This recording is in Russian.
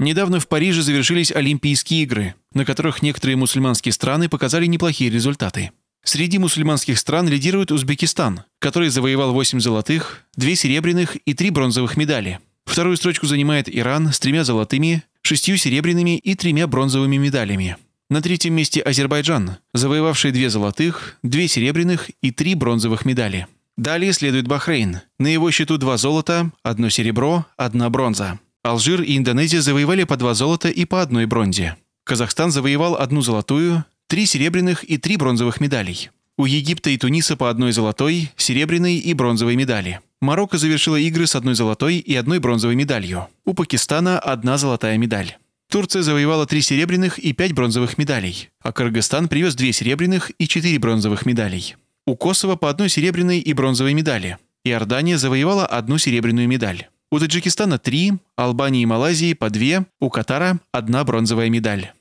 Недавно в Париже завершились Олимпийские игры, на которых некоторые мусульманские страны показали неплохие результаты. Среди мусульманских стран лидирует Узбекистан, который завоевал 8 золотых, 2 серебряных и 3 бронзовых медали. Вторую строчку занимает Иран с тремя золотыми, шестью серебряными и тремя бронзовыми медалями. На третьем месте Азербайджан, завоевавший две золотых, две серебряных и три бронзовых медали. Далее следует Бахрейн. На его счету два золота, одно серебро, одна бронза. Алжир и Индонезия завоевали по два золота и по одной бронзе. Казахстан завоевал одну золотую, три серебряных и три бронзовых медалей. У Египта и Туниса по одной золотой, серебряной и бронзовой медали. Марокко завершила игры с одной золотой и одной бронзовой медалью. У Пакистана одна золотая медаль. Турция завоевала три серебряных и пять бронзовых медалей, а Кыргызстан привез две серебряных и четыре бронзовых медалей. У Косово по одной серебряной и бронзовой медали. Иордания завоевала одну серебряную медаль. У Таджикистана три, Албании и Малайзии по две, у Катара одна бронзовая медаль.